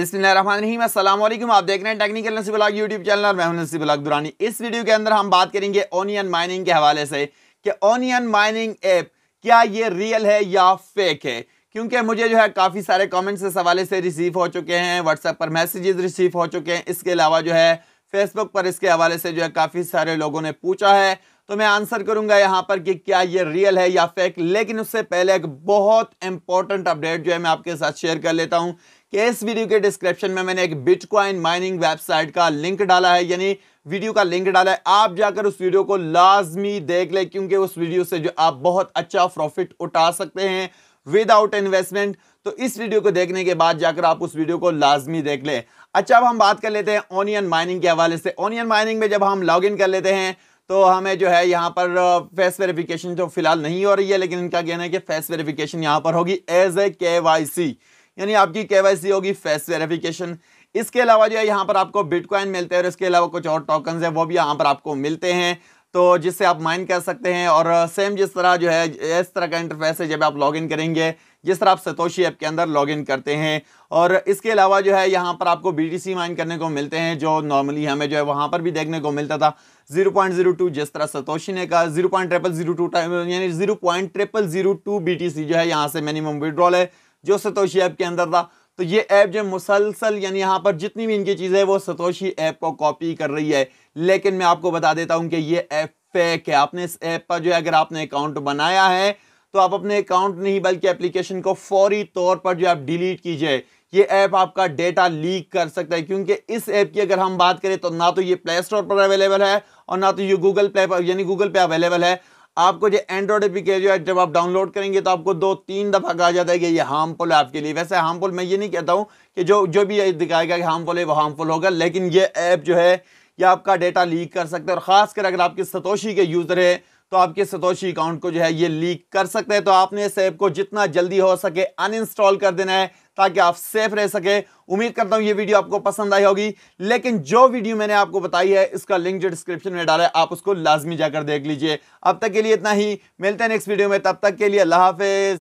बिस्मिल्लाम असलम आप देख रहे हैं टेक्निकल नसीब अलग यूट्यूब चैनल और मैं नसीब अलग दुरानी इस वीडियो के अंदर हम बात करेंगे ओनियन माइनिंग के हवाले से कि ओनियन माइनिंग ऐप क्या ये रियल है या फेक है क्योंकि मुझे जो है काफ़ी सारे कमेंट्स इस हवाले से रिसीव हो चुके हैं व्हाट्सएप पर मैसेजेस रिसीव हो चुके हैं इसके अलावा जो है फेसबुक पर इसके हवाले से जो है काफ़ी सारे लोगों ने पूछा है तो मैं आंसर करूंगा यहाँ पर कि क्या ये रियल है या फेक लेकिन उससे पहले एक बहुत इंपॉर्टेंट अपडेट जो है मैं आपके साथ शेयर कर लेता हूँ कि इस वीडियो के डिस्क्रिप्शन में मैंने एक बिटकॉइन माइनिंग वेबसाइट का लिंक डाला है यानी वीडियो का लिंक डाला है आप जाकर उस वीडियो को लाजमी देख ले क्योंकि उस वीडियो से जो आप बहुत अच्छा प्रॉफिट उठा सकते हैं विदाउट इन्वेस्टमेंट तो इस वीडियो को देखने के बाद जाकर आप उस वीडियो को लाजमी देख ले अच्छा अब हम बात कर लेते हैं ऑनियन माइनिंग के हवाले से ऑनियन माइनिंग में जब हम लॉग कर लेते हैं तो हमें जो है यहाँ पर फेस वेरिफिकेशन तो फिलहाल नहीं हो रही है लेकिन इनका कहना है कि फेस वेरिफिकेशन यहाँ पर होगी एज ए के वाई सी यानी आपकी केवाईसी होगी फेस वेरिफिकेशन इसके अलावा जो है यहाँ पर आपको बिटकॉइन मिलते हैं और इसके अलावा कुछ और टोकन है वो भी यहाँ पर आपको मिलते हैं तो जिससे आप माइन कर सकते हैं और सेम जिस तरह जो है इस तरह का इंटरफेस है जब आप लॉगिन करेंगे जिस तरह आप सतोशी ऐप के अंदर लॉगिन करते हैं और इसके अलावा जो है यहाँ पर आपको बीटीसी माइन करने को मिलते हैं जो नॉर्मली हमें जो है वहाँ पर भी देखने को मिलता था 0.02 जिस तरह सतोशी ने कहा zero point triple zero two time यानी zero point triple zero two B जो है यहाँ से मिनिमम विड्रॉल है जो सतोशी ऐप के अंदर था तो ये ऐप जो मुसलसल यानी यहाँ पर जितनी भी इनकी चीज़ें वो सतोशी ऐप को कॉपी कर रही है लेकिन मैं आपको बता देता हूँ कि ये ऐप फेक है आपने इस ऐप पर जो है अगर आपने अकाउंट बनाया है तो आप अपने अकाउंट नहीं बल्कि एप्लीकेशन को फौरी तौर पर जो आप डिलीट कीजिए ये ऐप आपका डेटा लीक कर सकता है क्योंकि इस ऐप की अगर हम बात करें तो ना तो ये प्ले स्टोर पर अवेलेबल है और ना तो ये गूगल प्ले पर यानी गूगल पे अवेलेबल है आपको जो एंड्रॉयड एप्लीकेशन जब आप डाउनलोड करेंगे तो आपको दो तीन दफ़ा कहा जाता है कि ये हार्मफुल है आपके लिए वैसे हार्मफुल मैं ये नहीं कहता हूँ कि जो जो भी दिखाएगा कि हार्मफुल है वो हार्मफुल होगा लेकिन ये ऐप जो है ये आपका डेटा लीक कर सकता है और ख़ासकर अगर आपके सतोशी के यूज़र है तो आपके सतोशी अकाउंट को जो है ये लीक कर सकते हैं तो आपने इस ऐप को जितना जल्दी हो सके अनइंस्टॉल कर देना है ताकि आप सेफ रह सके उम्मीद करता हूँ ये वीडियो आपको पसंद आई होगी लेकिन जो वीडियो मैंने आपको बताई है इसका लिंक जो डिस्क्रिप्शन में डाला है आप उसको लाजमी जाकर देख लीजिए अब तक के लिए इतना ही मिलते हैं नेक्स्ट वीडियो में तब तक के लिए अल्लाह हाफिज़